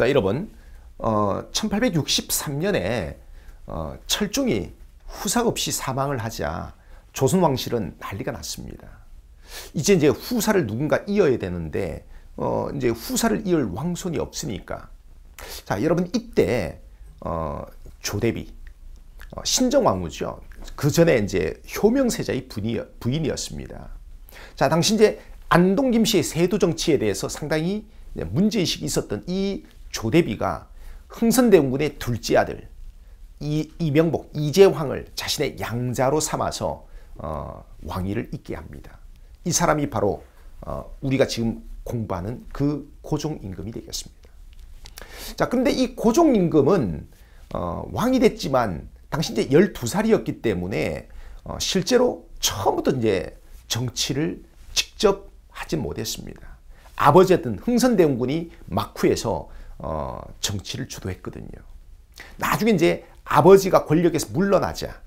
자, 여러분, 어, 1863년에 어, 철중이 후삭 없이 사망을 하자 조선 왕실은 난리가 났습니다. 이제 이제 후사를 누군가 이어야 되는데 어, 이제 후사를 이을 왕손이 없으니까. 자, 여러분 이때 어, 조대비 어, 신정왕후죠. 그 전에 이제 효명세자의 부인이었, 습니다 자, 당시 이제 안동 김씨의 세도 정치에 대해서 상당히 문제의식이 있었던 이 조대비가 흥선대원군의 둘째 아들 이, 이명복 이재황을 자신의 양자로 삼아서 어, 왕위를 잇게 합니다. 이 사람이 바로 어, 우리가 지금 공부하는 그 고종임금이 되겠습니다. 자, 그런데 이 고종임금은 어, 왕이 됐지만 당시 이제 12살이었기 때문에 어, 실제로 처음부터 이제 정치를 직접 하진 못했습니다. 아버지였던 흥선대원군이 막후에서 어, 정치를 주도했거든요. 나중에 이제 아버지가 권력에서 물러나자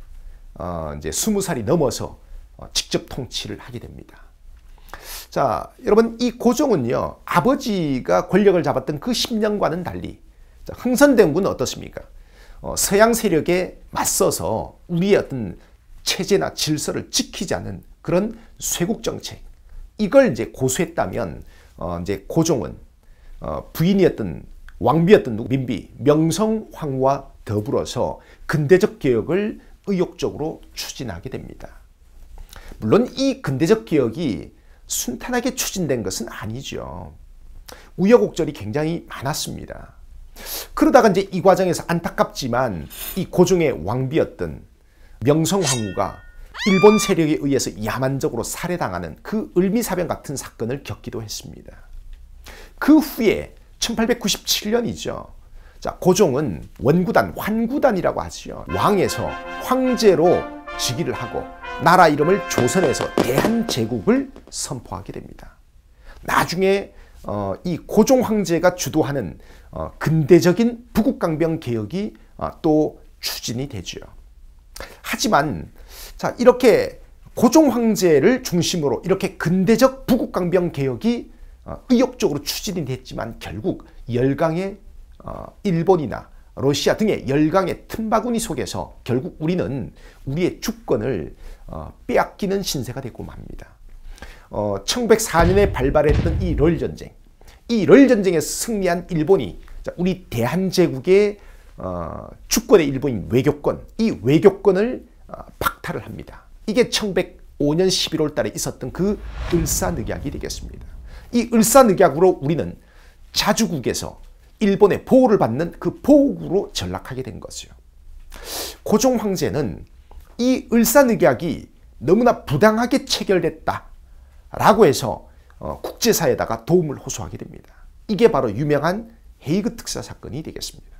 어, 이제 스무 살이 넘어서 어, 직접 통치를 하게 됩니다. 자, 여러분 이 고종은요 아버지가 권력을 잡았던 그 10년과는 달리 자, 흥선대군은 어떻습니까? 어, 서양 세력에 맞서서 우리의 어떤 체제나 질서를 지키지 않은 그런 쇄국 정책 이걸 이제 고수했다면 어, 이제 고종은 어, 부인이었던 왕비였던 누구? 민비, 명성황후와 더불어서 근대적 개혁을 의욕적으로 추진하게 됩니다. 물론 이 근대적 개혁이 순탄하게 추진된 것은 아니죠. 우여곡절이 굉장히 많았습니다. 그러다가 이제 이 과정에서 안타깝지만 이 고종의 왕비였던 명성황후가 일본 세력에 의해서 야만적으로 살해당하는 그 을미사변 같은 사건을 겪기도 했습니다. 그 후에 1897년이죠. 자, 고종은 원구단, 환구단이라고 하지요. 왕에서 황제로 즉위를 하고 나라 이름을 조선에서 대한제국을 선포하게 됩니다. 나중에 어, 이 고종 황제가 주도하는 어, 근대적인 북국강병 개혁이 어, 또 추진이 되지 하지만 자 이렇게 고종 황제를 중심으로 이렇게 근대적 북국강병 개혁이 어, 의욕적으로 추진이 됐지만 결국 열강의 어, 일본이나 러시아 등의 열강의 틈바구니 속에서 결국 우리는 우리의 주권을 어, 빼앗기는 신세가 되고 맙니다. 1904년에 발발했던 이럴 전쟁, 이럴 전쟁에 승리한 일본이 우리 대한제국의 주권의 일본인 외교권, 이 외교권을 박탈을 합니다. 이게 1905년 11월 달에 있었던 그 을사늑약이 되겠습니다. 이 을사늑약으로 우리는 자주국에서 일본의 보호를 받는 그 보호국으로 전락하게 된 거죠. 고종 황제는 이 을사늑약이 너무나 부당하게 체결됐다 라고 해서 어, 국제사에다가 도움을 호소하게 됩니다. 이게 바로 유명한 헤이그 특사 사건이 되겠습니다.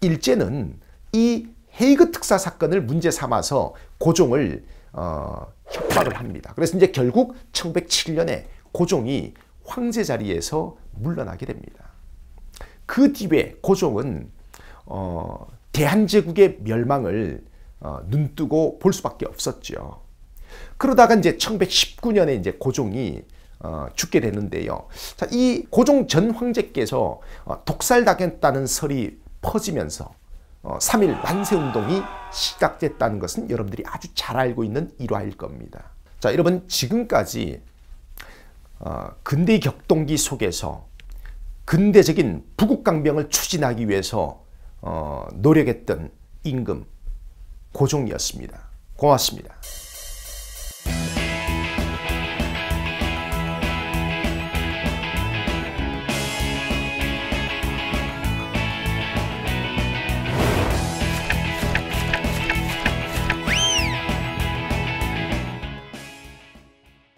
일제는 이 헤이그 특사 사건을 문제 삼아서 고종을 어, 협박을 합니다. 그래서 이제 결국 1907년에 고종이 황제 자리에서 물러나게 됩니다. 그 뒤에 고종은 어, 대한제국의 멸망을 어, 눈뜨고 볼 수밖에 없었죠. 그러다가 이제 1119년에 이제 고종이 어, 죽게 되는데요. 자, 이 고종 전 황제께서 어, 독살당했다는 설이 퍼지면서 어, 3일 만세운동이 시작됐다는 것은 여러분들이 아주 잘 알고 있는 일화일 겁니다. 자, 여러분 지금까지 어, 근대 격동기 속에서 근대적인 부국강병을 추진하기 위해서 어, 노력했던 임금 고종이었습니다. 고맙습니다.